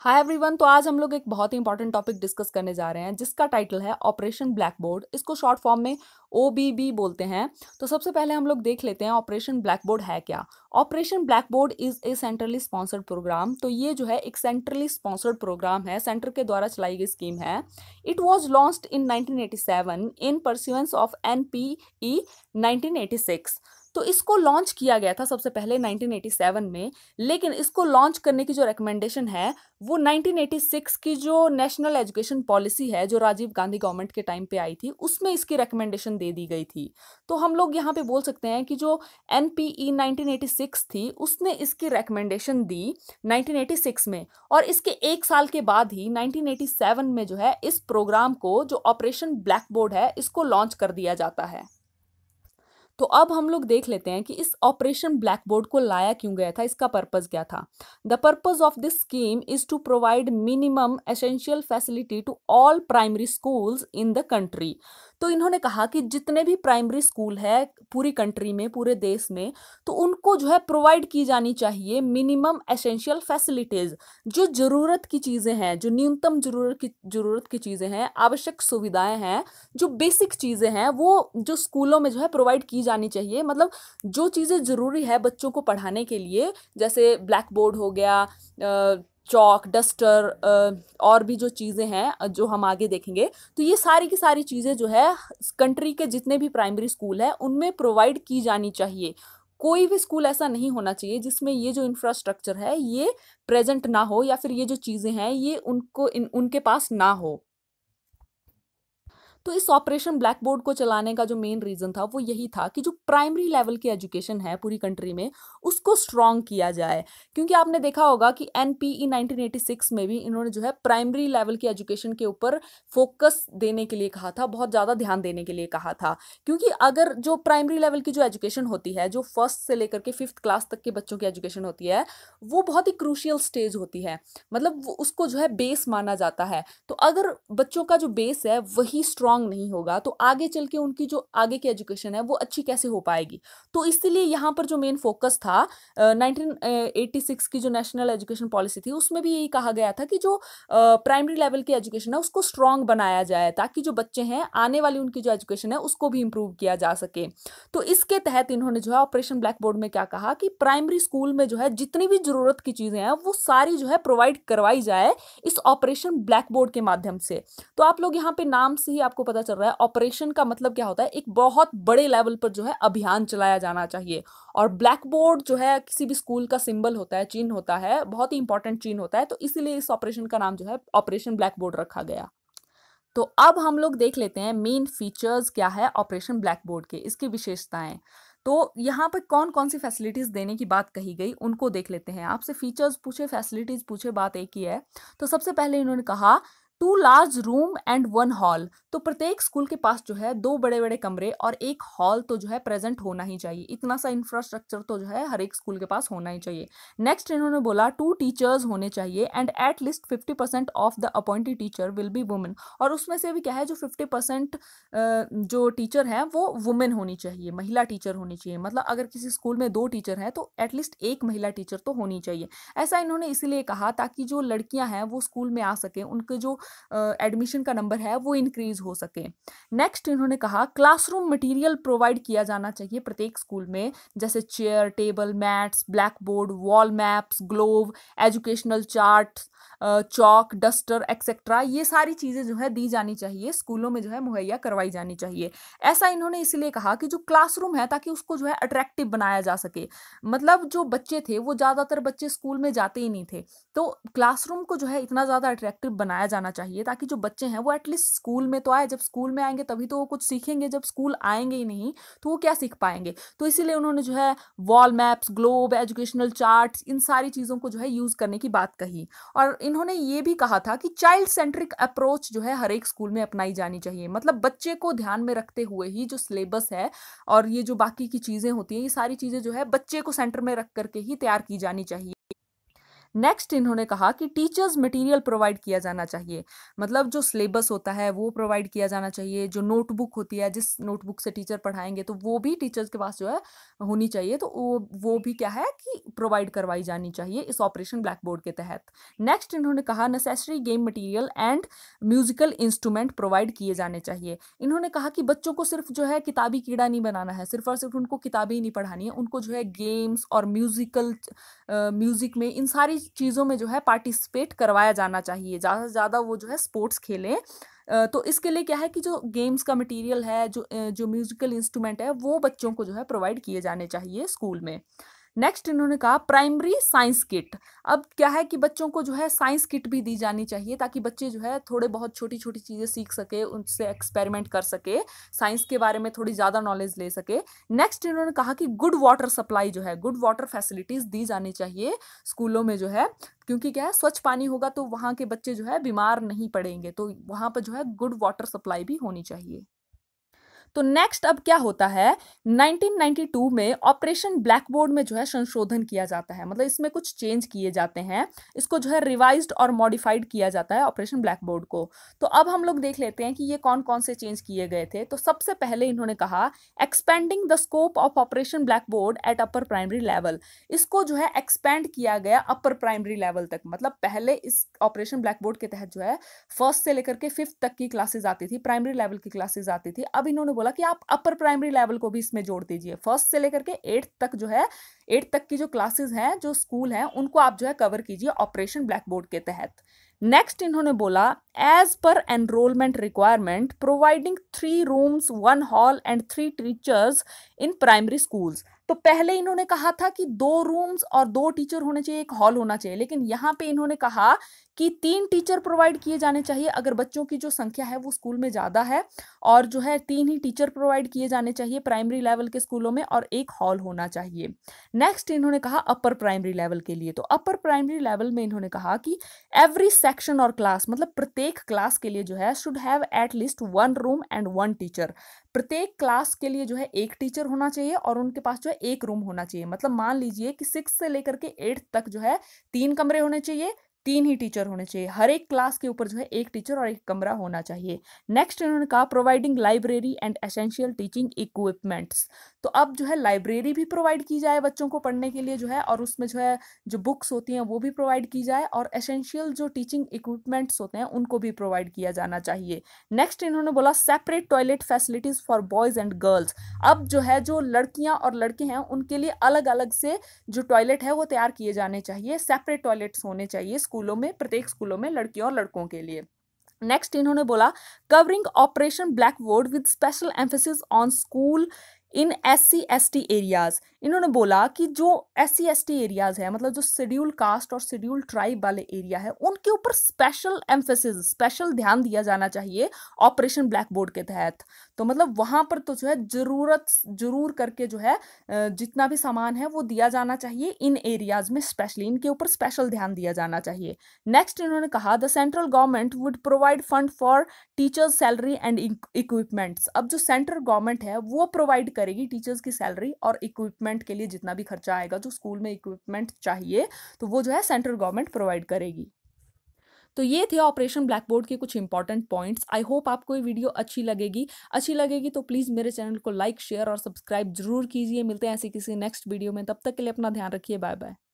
hi everyone तो आज हम लोग एक बहुत ही इंपॉर्टेंट टॉपिक डिस्कस करने जा रहे हैं जिसका टाइटल है ऑपरेशन ब्लैक बोर्ड इसको शॉर्ट फॉर्म में ओ बोलते हैं तो सबसे पहले हम लोग देख लेते हैं ऑपरेशन ब्लैक बोर्ड है क्या operation black blackboard is a centrally sponsored programme तो ये जो है एक सेंट्रली स्पॉन्सर्ड प्रोग्राम है सेंटर के द्वारा चलाई गई स्कीम है it was launch in seven in pursuance of N P E तो इसको लॉन्च किया गया था सबसे पहले 1987 में लेकिन इसको लॉन्च करने की जो रिकमेंडेशन है वो 1986 की जो नेशनल एजुकेशन पॉलिसी है जो राजीव गांधी गवर्नमेंट के टाइम पे आई थी उसमें इसकी रिकमेंडेशन दे दी गई थी तो हम लोग यहाँ पे बोल सकते हैं कि जो एन पी ई थी उसने इसकी रिकमेंडेशन दी 1986 में और इसके एक साल के बाद ही 1987 में जो है इस प्रोग्राम को जो ऑपरेशन ब्लैक बोर्ड है इसको लॉन्च कर दिया जाता है तो अब हम लोग देख लेते हैं कि इस ऑपरेशन ब्लैक बोर्ड को लाया क्यों गया था इसका पर्पज़ क्या था the purpose of this scheme is to provide minimum essential facility to all primary schools in the country तो इन्होंने कहा कि जितने भी प्राइमरी स्कूल है पूरी कंट्री में पूरे देश में तो उनको जो है प्रोवाइड की जानी चाहिए मिनिमम एसेंशियल फैसिलिटीज़ जो ज़रूरत की चीज़ें हैं जो न्यूनतम ज़रूरत की ज़रूरत की चीज़ें हैं आवश्यक सुविधाएं हैं जो बेसिक चीज़ें हैं वो जो स्कूलों में जो है प्रोवाइड की जानी चाहिए मतलब जो चीज़ें ज़रूरी है बच्चों को पढ़ाने के लिए जैसे ब्लैक बोर्ड हो गया चौक डस्टर uh, और भी जो चीज़ें हैं जो हम आगे देखेंगे तो ये सारी की सारी चीज़ें जो है कंट्री के जितने भी प्राइमरी स्कूल हैं उनमें प्रोवाइड की जानी चाहिए कोई भी स्कूल ऐसा नहीं होना चाहिए जिसमें ये जो इंफ्रास्ट्रक्चर है ये प्रेजेंट ना हो या फिर ये जो चीज़ें हैं ये उनको इन उनके पास ना हो तो इस ऑपरेशन ब्लैक बोर्ड को चलाने का जो मेन रीज़न था वो यही था कि जो प्राइमरी लेवल की एजुकेशन है पूरी कंट्री में उसको स्ट्रॉन्ग किया जाए क्योंकि आपने देखा होगा कि एन पी ई नाइनटीन में भी इन्होंने जो है प्राइमरी लेवल की एजुकेशन के ऊपर फोकस देने के लिए कहा था बहुत ज़्यादा ध्यान देने के लिए कहा था क्योंकि अगर जो प्राइमरी लेवल की जो एजुकेशन होती है जो फर्स्ट से लेकर के फिफ्थ क्लास तक के बच्चों की एजुकेशन होती है वो बहुत ही क्रूशियल स्टेज होती है मतलब उसको जो है बेस माना जाता है तो अगर बच्चों का जो बेस है वही स्ट्रॉन्ग स्ट्रांग नहीं होगा तो आगे चल के उनकी जो आगे की एजुकेशन है वो अच्छी कैसे हो पाएगी तो इसलिए यहाँ पर जो मेन फोकस था नाइनटीन uh, की जो नेशनल एजुकेशन पॉलिसी थी उसमें भी यही कहा गया था कि जो प्राइमरी uh, लेवल की एजुकेशन है उसको स्ट्रांग बनाया जाए ताकि जो बच्चे हैं आने वाली उनकी जो एजुकेशन है उसको भी इम्प्रूव किया जा सके तो इसके तहत इन्होंने जो है ऑपरेशन ब्लैक बोर्ड में क्या कहा कि प्राइमरी स्कूल में जो है जितनी भी जरूरत की चीज़ें हैं वो सारी जो है प्रोवाइड करवाई जाए इस ऑपरेशन ब्लैक बोर्ड के माध्यम से तो आप लोग यहाँ पे नाम से ही आपको आपको पता चल रहा है ऑपरेशन का मतलब क्या होता है एक बहुत बड़े लेवल पर जो है अभियान चलाया जाना चाहिए और ब्लैक बोर्ड जो है किसी भी स्कूल का सिंबल होता है चिन्ह होता है बहुत ही इंपॉर्टेंट चिन्ह होता है तो इसीलिए इस ऑपरेशन का नाम जो है ऑपरेशन ब्लैक बोर्ड रखा गया तो अब हम लोग देख लेते हैं मेन फीचर्स क्या है ऑपरेशन ब्लैक बोर्ड के इसकी विशेषताएं तो यहाँ पर कौन कौन सी फैसिलिटीज़ देने की बात कही गई उनको देख लेते हैं आपसे फीचर्स पूछे फैसिलिटीज़ पूछे बात एक ही है तो सबसे पहले इन्होंने कहा two large room and one hall तो प्रत्येक स्कूल के पास जो है दो बड़े बड़े कमरे और एक हॉल तो जो है प्रेजेंट होना ही चाहिए इतना सा इंफ्रास्ट्रक्चर तो जो है हर एक स्कूल के पास होना ही चाहिए नेक्स्ट इन्होंने बोला टू टीचर्स होने चाहिए and at least fifty percent of the appointed teacher will be women और उसमें से भी क्या है जो फिफ्टी परसेंट जो टीचर है वो वुमेन होनी चाहिए महिला टीचर होनी चाहिए मतलब अगर किसी स्कूल में दो टीचर हैं तो एटलीस्ट एक महिला टीचर तो होनी चाहिए ऐसा इन्होंने इसीलिए कहा ताकि जो लड़कियां हैं वो स्कूल में आ सकें उनके जो एडमिशन का नंबर है वो इंक्रीज हो सके नेक्स्ट इन्होंने कहा क्लासरूम मटेरियल प्रोवाइड किया जाना चाहिए प्रत्येक स्कूल में जैसे chair table mats blackboard wall maps globe educational chart chalk duster etcetera ये सारी चीज़ें जो है दी जानी चाहिए स्कूलों में जो है मुहैया करवाई जानी चाहिए ऐसा इन्होंने इसलिए कहा कि जो क्लासरूम है ताकि उसको जो है अट्रैक्टिव बनाया जा सके मतलब जो बच्चे थे वो ज़्यादातर बच्चे स्कूल में जाते ही नहीं थे तो क्लासरूम को जो है इतना ज़्यादा अट्रैक्टिव बनाया जाना चाहिए ताकि जो बच्चे हैं वो एटलीस्ट स्कूल में तो आए जब स्कूल में आएंगे तभी तो वो कुछ सीखेंगे जब स्कूल आएंगे ही नहीं तो वो क्या सीख पाएंगे तो इसीलिए उन्होंने जो है wall maps globe educational chart इन सारी चीज़ों को जो है यूज़ करने की बात कही और इन्होंने ये भी कहा था कि चाइल्ड सेंट्रिक अप्रोच जो है हर एक स्कूल में अपनाई जानी चाहिए मतलब बच्चे को ध्यान में रखते हुए ही जो सिलेबस है और ये जो बाकी की चीज़ें होती हैं ये सारी चीज़ें जो है बच्चे को सेंटर में रख करके ही तैयार की जानी चाहिए नेक्स्ट इन्होंने कहा कि टीचर्स मटेरियल प्रोवाइड किया जाना चाहिए मतलब जो सिलेबस होता है वो प्रोवाइड किया जाना चाहिए जो नोटबुक होती है जिस नोटबुक से टीचर पढ़ाएंगे तो वो भी टीचर्स के पास जो है होनी चाहिए तो वो वो भी क्या है कि प्रोवाइड करवाई जानी चाहिए इस ऑपरेशन ब्लैक बोर्ड के तहत नेक्स्ट इन्होंने कहा necessary game material and musical instrument provide किए जाने चाहिए इन्होंने कहा कि बच्चों को सिर्फ जो है किताबी कीड़ा नहीं बनाना है सिर्फ और सिर्फ उनको किताबें ही नहीं पढ़ानी है उनको जो है गेम्स और म्यूजिकल म्यूजिक में इन सारी सारी चीज़ों में जो है पार्टिसिपेट करवाया जाना चाहिए ज़्यादा से ज़्यादा वो जो है स्पोर्ट्स खेलें तो इसके लिए क्या है कि जो गेम्स का मटेरियल है जो जो म्यूज़िकल इंस्ट्रूमेंट है वो बच्चों को जो है प्रोवाइड किए जाने चाहिए स्कूल में नेक्स्ट इन्होंने कहा प्राइमरी साइंस किट अब क्या है कि बच्चों को जो है साइंस किट भी दी जानी चाहिए ताकि बच्चे जो है थोड़े बहुत छोटी छोटी चीज़ें सीख सके उनसे एक्सपेरिमेंट कर सके साइंस के बारे में थोड़ी ज़्यादा नॉलेज ले सके नेक्स्ट इन्होंने कहा कि गुड वाटर सप्लाई जो है गुड वाटर फैसिलिटीज़ दी जानी चाहिए स्कूलों में जो है क्योंकि क्या है स्वच्छ पानी होगा तो वहाँ के बच्चे जो है बीमार नहीं पड़ेंगे तो वहाँ पर जो है गुड वाटर सप्लाई भी होनी चाहिए तो नेक्स्ट अब क्या होता है 1992 में ऑपरेशन ब्लैक बोर्ड में जो है संशोधन किया जाता है मतलब इसमें कुछ चेंज किए जाते हैं इसको जो है रिवाइज और मॉडिफाइड किया जाता है ऑपरेशन ब्लैक बोर्ड को तो अब हम लोग देख लेते हैं कि ये कौन कौन से चेंज किए गए थे तो सबसे पहले इन्होंने कहा expanding the scope of operation black board at upper primary level इसको जो है एक्सपेंड किया गया अपर प्राइमरी लेवल तक मतलब पहले इस ऑपरेशन ब्लैक बोर्ड के तहत जो है फर्स्ट से लेकर के फिफ्थ तक की क्लासेज आती थी प्राइमरी लेवल की क्लासेज आती थी अब इन्होंने बोला बोला कि आप अपर प्राइमरी लेवल को भी इसमें जोड़ दीजिए फर्स्ट से लेकर के एट्थ तक जो है एट्थ तक की जो क्लासेस हैं जो स्कूल हैं उनको आप जो है कवर कीजिए ऑपरेशन ब्लैक बोर्ड के तहत नेक्स्ट इन्होंने बोला as per enrolment requirement providing three rooms one hall and three teachers in primary schools तो पहले इन्होंने कहा था कि दो रूम्स और दो टीचर होने चाहिए एक हॉल होना चाहिए लेकिन यहाँ पे इन्होंने कहा कि तीन टीचर प्रोवाइड किए जाने चाहिए अगर बच्चों की जो संख्या है वो स्कूल में ज़्यादा है और जो है तीन ही टीचर प्रोवाइड किए जाने चाहिए प्राइमरी लेवल के स्कूलों में और एक हॉल होना चाहिए नेक्स्ट इन्होंने कहा अपर प्राइमरी लेवल के लिए तो अपर प्राइमरी लेवल में इन्होंने कहा कि एवरी सेक्शन और क्लास मतलब प्रत्येक क्लास के लिए जो है should have at least one room and one teacher प्रत्येक क्लास के लिए जो है एक टीचर होना चाहिए और उनके पास जो है एक रूम होना चाहिए मतलब मान लीजिए कि सिक्स से लेकर के एट्थ तक जो है तीन कमरे होने चाहिए तीन ही टीचर होने चाहिए हर एक क्लास के ऊपर जो है एक टीचर और एक कमरा होना चाहिए नेक्स्ट इन्होंने कहा providing library and essential teaching equipments तो अब जो है लाइब्रेरी भी प्रोवाइड की जाए बच्चों को पढ़ने के लिए जो है और उसमें जो है जो बुक्स होती हैं वो भी प्रोवाइड की जाए और एसेंशियल जो टीचिंग इक्विपमेंट्स होते हैं उनको भी प्रोवाइड किया जाना चाहिए नेक्स्ट इन्होंने बोला separate toilet facilities for boys and girls अब जो है जो लड़कियां और लड़के हैं उनके लिए अलग अलग से जो टॉयलेट है वो तैयार किए जाने चाहिए सेपरेट टॉयलेट्स होने चाहिए स्कूल स्कूलों में प्रत्येक स्कूलों में लड़कियों और लड़कों के लिए नेक्स्ट इन्होंने बोला covering operation black board with special emphasis on school in S C S T areas इन्होंने बोला कि जो S C S T areas है मतलब जो शेड्यूल कास्ट और शेड्यूल ट्राइब वाले एरिया है उनके ऊपर स्पेशल एम्फेसिस स्पेशल ध्यान दिया जाना चाहिए ऑपरेशन ब्लैक बोर्ड के तहत तो मतलब वहाँ पर तो जो है ज़रूरत ज़रूर करके जो है जितना भी सामान है वो दिया जाना चाहिए इन एरियाज़ में स्पेशली इनके ऊपर स्पेशल ध्यान दिया जाना चाहिए नेक्स्ट इन्होंने कहा the central government would provide fund for teachers salary and equipments अब जो सेंट्रल गवर्नमेंट है वो प्रोवाइड करेगी टीचर्स की सैलरी और इक्विपमेंट के लिए जितना भी खर्चा आएगा जो स्कूल में इक्विपमेंट चाहिए तो वो जो है सेंट्रल गवर्नमेंट प्रोवाइड करेगी तो ये थे ऑपरेशन ब्लैक बोर्ड के कुछ इंपॉर्टेंट पॉइंट्स आई होप आपको ये वीडियो अच्छी लगेगी अच्छी लगेगी तो प्लीज़ मेरे चैनल को लाइक शेयर और सब्सक्राइब जरूर कीजिए मिलते हैं ऐसे किसी नेक्स्ट वीडियो में तब तक के लिए अपना ध्यान रखिए बाय बाय